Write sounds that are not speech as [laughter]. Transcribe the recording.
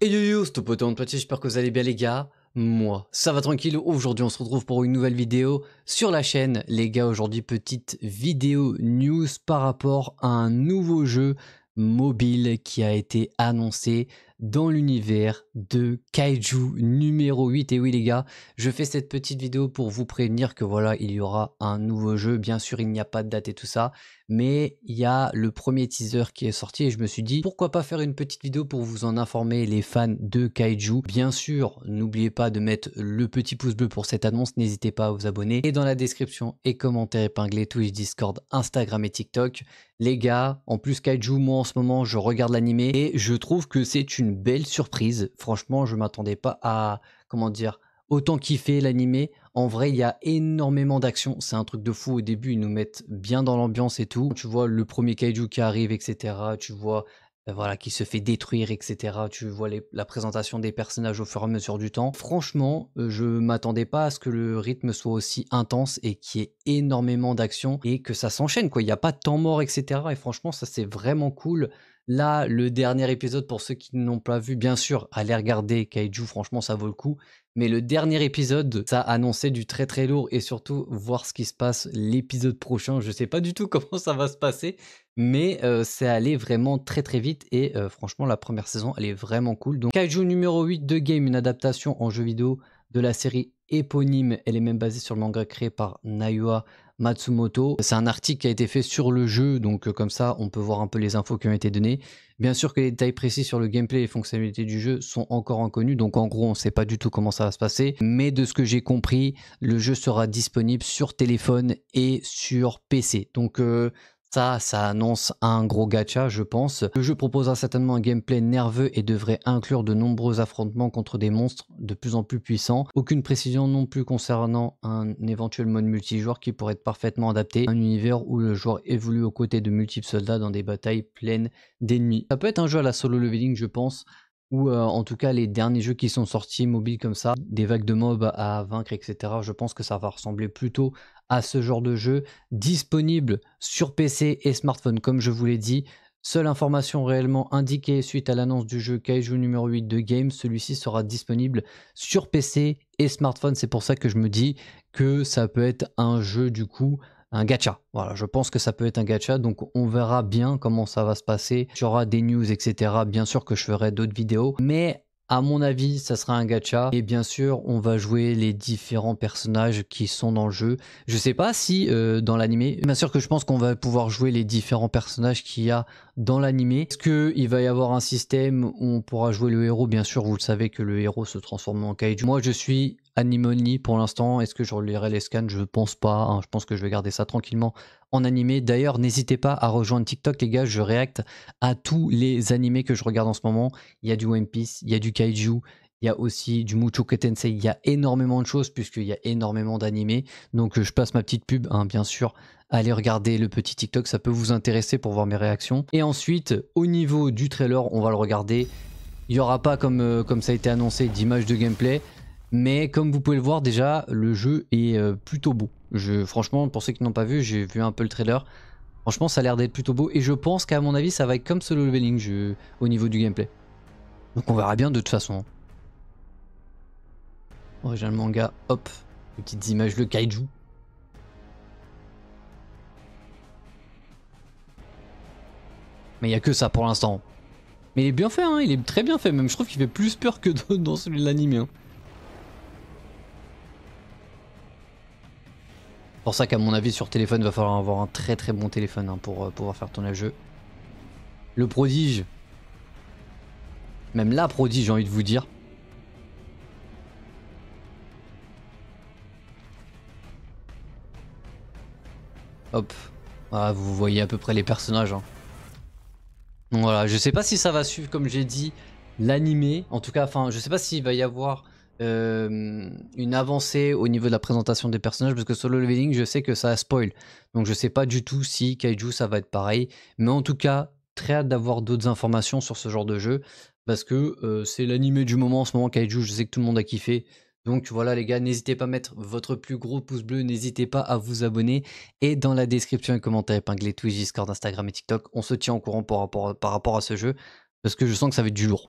Et yo yo, c'est de petit, j'espère que vous allez bien les gars. Moi, ça va tranquille. Aujourd'hui, on se retrouve pour une nouvelle vidéo sur la chaîne. Les gars, aujourd'hui, petite vidéo news par rapport à un nouveau jeu mobile qui a été annoncé dans l'univers de Kaiju numéro 8. Et oui les gars, je fais cette petite vidéo pour vous prévenir que voilà, il y aura un nouveau jeu. Bien sûr, il n'y a pas de date et tout ça, mais il y a le premier teaser qui est sorti et je me suis dit pourquoi pas faire une petite vidéo pour vous en informer les fans de Kaiju. Bien sûr, n'oubliez pas de mettre le petit pouce bleu pour cette annonce, n'hésitez pas à vous abonner et dans la description et commentaires épinglé, Twitch, Discord, Instagram et TikTok. Les gars, en plus Kaiju, moi en ce moment, je regarde l'animé et je trouve que c'est une belle surprise. Franchement, je m'attendais pas à comment dire autant kiffer l'animé. En vrai, il y a énormément d'action. C'est un truc de fou. Au début, ils nous mettent bien dans l'ambiance et tout. Tu vois le premier kaiju qui arrive, etc. Tu vois euh, voilà, qui se fait détruire, etc. Tu vois la présentation des personnages au fur et à mesure du temps. Franchement, euh, je m'attendais pas à ce que le rythme soit aussi intense et qu'il y ait énormément d'action et que ça s'enchaîne, quoi. Il n'y a pas de temps mort, etc. Et franchement, ça c'est vraiment cool. Là, le dernier épisode, pour ceux qui n'ont pas vu, bien sûr, allez regarder Kaiju, franchement, ça vaut le coup. Mais le dernier épisode, ça annonçait du très très lourd et surtout voir ce qui se passe l'épisode prochain. Je ne sais pas du tout [laughs] comment ça va se passer, mais euh, c'est allé vraiment très très vite et euh, franchement, la première saison, elle est vraiment cool. Donc, Kaiju numéro 8 de Game, une adaptation en jeu vidéo de la série éponyme. Elle est même basée sur le manga créé par Nayua Matsumoto. C'est un article qui a été fait sur le jeu, donc euh, comme ça on peut voir un peu les infos qui ont été données. Bien sûr que les détails précis sur le gameplay et les fonctionnalités du jeu sont encore inconnus, donc en gros on ne sait pas du tout comment ça va se passer, mais de ce que j'ai compris, le jeu sera disponible sur téléphone et sur PC. Donc euh, ça, ça annonce un gros gacha, je pense. Le jeu proposera certainement un gameplay nerveux et devrait inclure de nombreux affrontements contre des monstres de plus en plus puissants. Aucune précision non plus concernant un éventuel mode multijoueur qui pourrait être parfaitement adapté à un univers où le joueur évolue aux côtés de multiples soldats dans des batailles pleines d'ennemis. Ça peut être un jeu à la solo leveling, je pense, ou euh, en tout cas les derniers jeux qui sont sortis mobiles comme ça, des vagues de mobs à vaincre, etc. Je pense que ça va ressembler plutôt à ce genre de jeu disponible sur PC et smartphone, comme je vous l'ai dit. Seule information réellement indiquée suite à l'annonce du jeu Kaiju numéro 8 de Game, celui-ci sera disponible sur PC et smartphone. C'est pour ça que je me dis que ça peut être un jeu du coup un gacha. Voilà, je pense que ça peut être un gacha, donc on verra bien comment ça va se passer. J'aurai des news, etc. Bien sûr que je ferai d'autres vidéos, mais à mon avis, ça sera un gacha. Et bien sûr, on va jouer les différents personnages qui sont dans le jeu. Je ne sais pas si euh, dans l'animé, bien sûr que je pense qu'on va pouvoir jouer les différents personnages qu'il y a dans l'animé. Est-ce qu'il va y avoir un système où on pourra jouer le héros Bien sûr, vous le savez que le héros se transforme en kaiju. Moi, je suis Animoni pour l'instant. Est-ce que je relirai les scans Je pense pas. Hein. Je pense que je vais garder ça tranquillement en animé. D'ailleurs, n'hésitez pas à rejoindre TikTok, les gars. Je réacte à tous les animés que je regarde en ce moment. Il y a du One Piece, il y a du Kaiju, il y a aussi du Muchoku Tensei. Il y a énormément de choses puisqu'il y a énormément d'animés. Donc, euh, je passe ma petite pub, hein, bien sûr. Allez regarder le petit TikTok, ça peut vous intéresser pour voir mes réactions. Et ensuite, au niveau du trailer, on va le regarder. Il n'y aura pas, comme, euh, comme ça a été annoncé, d'image de gameplay. Mais comme vous pouvez le voir déjà, le jeu est euh, plutôt beau. Je, franchement, pour ceux qui n'ont pas vu, j'ai vu un peu le trailer. Franchement, ça a l'air d'être plutôt beau. Et je pense qu'à mon avis, ça va être comme solo leveling au niveau du gameplay. Donc on verra bien de toute façon. Original manga, hop. petites images, le kaiju. Mais il n'y a que ça pour l'instant. Mais il est bien fait, hein, il est très bien fait. Même je trouve qu'il fait plus peur que [laughs] dans celui de l'anime. Hein. pour ça qu'à mon avis sur téléphone va falloir avoir un très très bon téléphone hein, pour euh, pouvoir faire tourner le jeu. Le prodige, même la prodige j'ai envie de vous dire. Hop, ah, vous voyez à peu près les personnages. Hein. Donc voilà, je sais pas si ça va suivre comme j'ai dit l'animé, en tout cas, enfin je sais pas s'il va y avoir euh, une avancée au niveau de la présentation des personnages parce que solo leveling je sais que ça a spoil donc je sais pas du tout si kaiju ça va être pareil mais en tout cas très hâte d'avoir d'autres informations sur ce genre de jeu parce que euh, c'est l'animé du moment en ce moment kaiju je sais que tout le monde a kiffé donc voilà les gars, n'hésitez pas à mettre votre plus gros pouce bleu, n'hésitez pas à vous abonner. Et dans la description et commentaire épinglé Twitch, Discord, Instagram et TikTok, on se tient au courant par rapport, par rapport à ce jeu. Parce que je sens que ça va être du lourd.